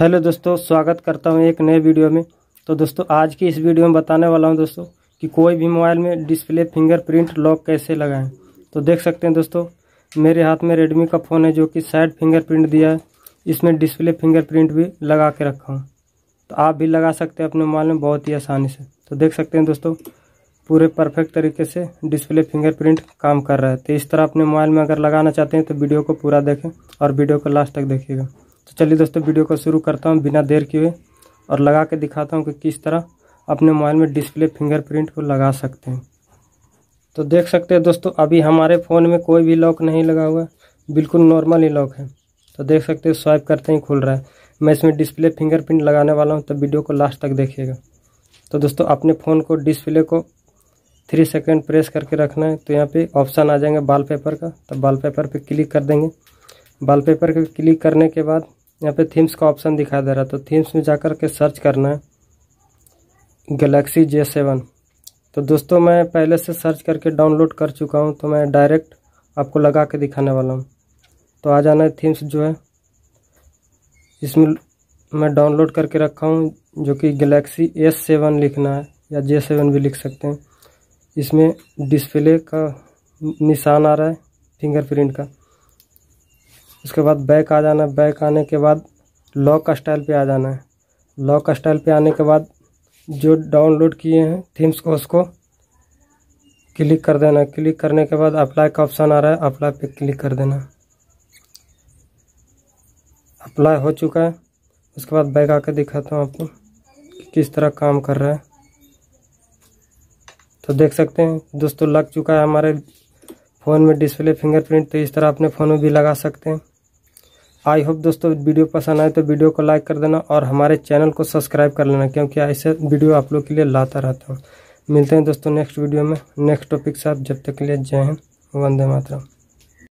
hello दोस्तों स्वागत करता हूँ एक नए वीडियो में तो दोस्तों आज की इस वीडियो में बताने वाला हूँ दोस्तों कि कोई भी मोबाइल में डिस्प्ले फिंगरप्रिंट लॉक कैसे लगाएं तो देख सकते हैं दोस्तों मेरे हाथ में रेडमी का फ़ोन है जो कि साइड फिंगरप्रिंट दिया है इसमें डिस्प्ले फिंगरप्रिंट भी लगा के रखा हूँ तो आप भी लगा सकते हैं अपने मोबाइल में बहुत ही आसानी से तो देख सकते हैं दोस्तों पूरे परफेक्ट तरीके से डिस्प्ले फिंगरप्रिंट काम कर रहा है तो इस तरह अपने मोबाइल में अगर लगाना चाहते हैं तो वीडियो को पूरा देखें और वीडियो को लास्ट तक देखिएगा तो चलिए दोस्तों वीडियो को शुरू करता हूँ बिना देर किए और लगा के दिखाता हूँ कि किस तरह अपने मोबाइल में डिस्प्ले फिंगरप्रिंट को लगा सकते हैं तो देख सकते हैं दोस्तों अभी हमारे फ़ोन में कोई भी लॉक नहीं लगा हुआ बिल्कुल नॉर्मल ही लॉक है तो देख सकते हैं स्वाइप करते ही खुल रहा है मैं इसमें डिस्प्ले फिंगरप्रिंट लगाने वाला हूँ तो वीडियो को लास्ट तक देखिएगा तो दोस्तों अपने फ़ोन को डिस्प्ले को थ्री सेकेंड प्रेस करके रखना है तो यहाँ पर ऑप्शन आ जाएंगे बाल पेपर का तो बाल पेपर क्लिक कर देंगे बाल पेपर क्लिक करने के बाद यहाँ पे थीम्स का ऑप्शन दिखाई दे रहा है तो थीम्स में जाकर के सर्च करना है गलेक्सी जे सेवन तो दोस्तों मैं पहले से सर्च करके डाउनलोड कर चुका हूँ तो मैं डायरेक्ट आपको लगा के दिखाने वाला हूँ तो आ जाना है थीम्स जो है इसमें मैं डाउनलोड करके रखा हूँ जो कि गलेक्सी एस सेवन लिखना है या जे सेवन भी लिख सकते हैं इसमें डिस्प्ले का निशान आ रहा है फिंगरप्रिंट का उसके बाद बैक आ जाना है बैक आने के बाद लॉक स्टाइल पे आ जाना है लॉक स्टाइल पे आने के बाद जो डाउनलोड किए हैं थीम्स को उसको क्लिक कर देना क्लिक करने के बाद अप्लाई का ऑप्शन आ रहा है अप्लाई पे क्लिक कर देना अप्लाई हो चुका है उसके बाद बैग आके दिखाता हूँ आपको कि किस तरह काम कर रहा है तो देख सकते हैं दोस्तों लग चुका है हमारे फ़ोन में डिस्प्ले फिंगरप्रिंट तो इस तरह अपने फ़ोन में भी लगा सकते हैं आई होप दोस्तों वीडियो पसंद आए तो वीडियो को लाइक कर देना और हमारे चैनल को सब्सक्राइब कर लेना क्योंकि ऐसे वीडियो आप लोग के लिए लाता रहता हूँ मिलते हैं दोस्तों नेक्स्ट वीडियो में नेक्स्ट टॉपिक से आप जब तक के लिए जय हिंद वंदे मातरम